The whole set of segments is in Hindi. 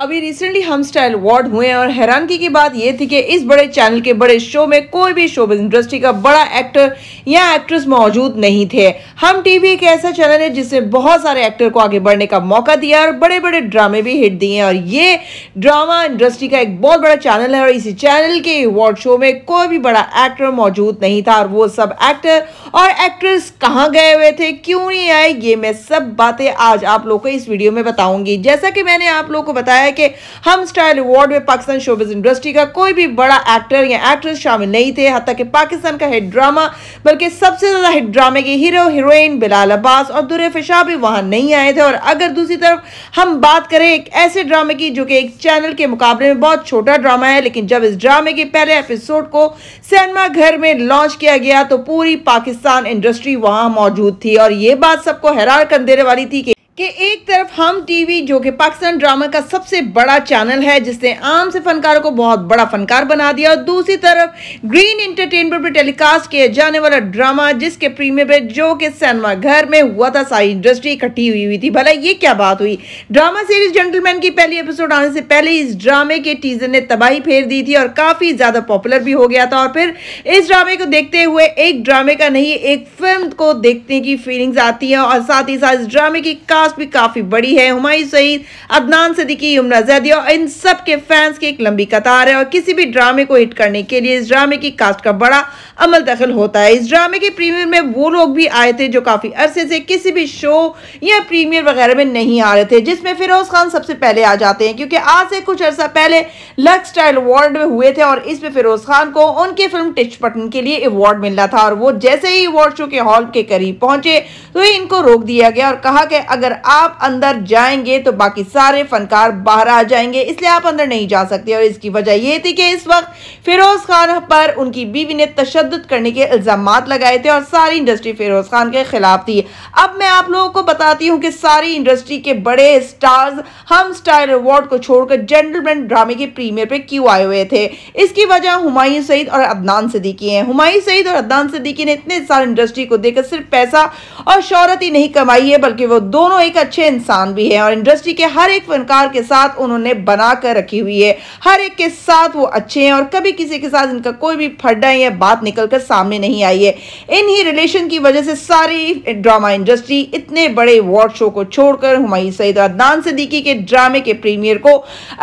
अभी रिसेंटली हम स्टाइल अवार्ड हुए हैं और हैरानगी की बात यह थी कि इस बड़े चैनल के बड़े शो में कोई भी शो इंडस्ट्री का बड़ा एक्टर या एक्ट्रेस मौजूद नहीं थे हम टीवी एक ऐसा चैनल है जिसने बहुत सारे एक्टर को आगे बढ़ने का मौका दिया और बड़े बड़े ड्रामे भी हिट दिए और ये ड्रामा इंडस्ट्री का एक बहुत बड़ा चैनल है और इसी चैनल के अवार्ड शो में कोई भी बड़ा एक्टर मौजूद नहीं था और वो सब एक्टर और एक्ट्रेस कहाँ गए हुए थे क्यों नहीं आए ये मैं सब बातें आज आप लोग को इस वीडियो में बताऊंगी जैसा कि मैंने आप लोग को बताया कि हम स्टाइल अवार्ड में पाकिस्तान शोबिज इंडस्ट्री का कोई भी बड़ा एक्टर या एक्ट्रेस शामिल नहीं थे हती कि पाकिस्तान का हिट ड्रामा बल्कि सबसे ज़्यादा हिट ड्रामे के हीरो हीरोइन बिलाल अब्बास और दुर फिशा भी वहाँ नहीं आए थे और अगर दूसरी तरफ हम बात करें एक ऐसे ड्रामे की जो कि एक चैनल के मुकाबले में बहुत छोटा ड्रामा है लेकिन जब इस ड्रामे के पहले एपिसोड को सिनेमा घर में लॉन्च किया गया तो पूरी पाकिस्तान पाकिस्तान इंडस्ट्री वहां मौजूद थी और ये बात सबको हैरान कर देने वाली थी कि कि एक तरफ हम टीवी जो कि पाकिस्तान ड्रामा का सबसे बड़ा चैनल है जिसने आम से फनकारों को बहुत बड़ा फनकार बना दिया और दूसरी तरफ ग्रीन इंटरटेनमेंट पर टेलीकास्ट किया जाने वाला ड्रामा जिसके प्रीमियर जो कि सिनेमा घर में हुआ था सारी इंडस्ट्री इकट्ठी हुई हुई थी भला ये क्या बात हुई ड्रामा सीरीज जेंटलमैन की पहली एपिसोड आने से पहले इस ड्रामे के टीजर ने तबाही फेर दी थी और काफी ज्यादा पॉपुलर भी हो गया था और फिर इस ड्रामे को देखते हुए एक ड्रामे का नहीं एक फिल्म को देखने की फीलिंग्स आती है और साथ ही साथ इस ड्रामे की कास्ट भी काफ़ी बड़ी है हुमायूं सईद अदनान सदीकी यमुना जैदी और इन सब के फैंस की एक लंबी कतार है और किसी भी ड्रामे को हिट करने के लिए इस ड्रामे की कास्ट का बड़ा अमल दखल होता है इस ड्रामे के प्रीमियर में वो लोग भी आए थे जो काफ़ी अरसे से किसी भी शो या प्रीमियर वगैरह में नहीं आ रहे थे जिसमें फिरोज खान सबसे पहले आ जाते हैं क्योंकि आज से कुछ अर्सा पहले लक स्टाइल अवार्ड में हुए थे और इसमें फिरोज खान को उनके फिल्म टिच पटन के लिए अवार्ड मिला था और वो जैसे ही अवार्ड शो के हॉल के करीब पहुंचे तो इनको रोक दिया गया और कहा कि अगर आप अंदर जाएंगे तो बाकी सारे फनकार बाहर आ जाएंगे इसलिए आप अंदर नहीं जा सकते और इसकी वजह यह थी कि इस वक्त फिरोज खान पर उनकी बीवी ने तशद करने के इल्जाम लगाए थे और सारी इंडस्ट्री फिरोज खान के खिलाफ थी अब मैं आप लोगों को बताती हूँ कि सारी इंडस्ट्री के बड़े स्टार्स हम स्टाइल अवार्ड को छोड़कर जेंटलमैन ड्रामे के प्रीमियर पे क्यों आए हुए थे इसकी वजह हुमायूं सईद और अदनान सिद्दीकी हैं हुमायूं सईद और अदनान सिद्दीकी ने इतने सारे इंडस्ट्री को देखकर सिर्फ पैसा और शहरत ही नहीं कमाई है बल्कि वो दोनों एक अच्छे इंसान भी हैं और इंडस्ट्री के हर एक फनकार के साथ उन्होंने बना कर रखी हुई है हर एक के साथ वो अच्छे हैं और कभी किसी के साथ इनका कोई भी फड्डा या बात निकल कर सामने नहीं आई है इन ही रिलेशन की वजह से सारी ड्रामा इंडस्ट्री इतने बड़े अवार्ड शो को छोड़कर हुमायूं सईद और अदनान सिद्दीकी के ड्रामे के प्रीमियर को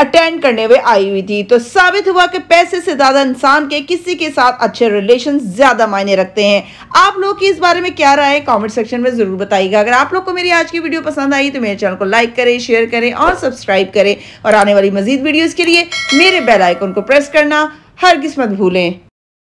अटेंड करने हुए आई हुई थी तो साबित हुआ कि पैसे से ज्यादा इंसान के किसी के साथ अच्छे रिलेशन ज्यादा मायने रखते हैं आप लोग की इस बारे में क्या राय है कॉमेंट सेक्शन में जरूर बताइएगा अगर आप लोग को मेरी आज की वीडियो पसंद आई तो मेरे चैनल को लाइक करें शेयर करें और सब्सक्राइब करें और आने वाली मजीद वीडियोज के लिए मेरे बेल आइकन को प्रेस करना हर किस्मत भूलें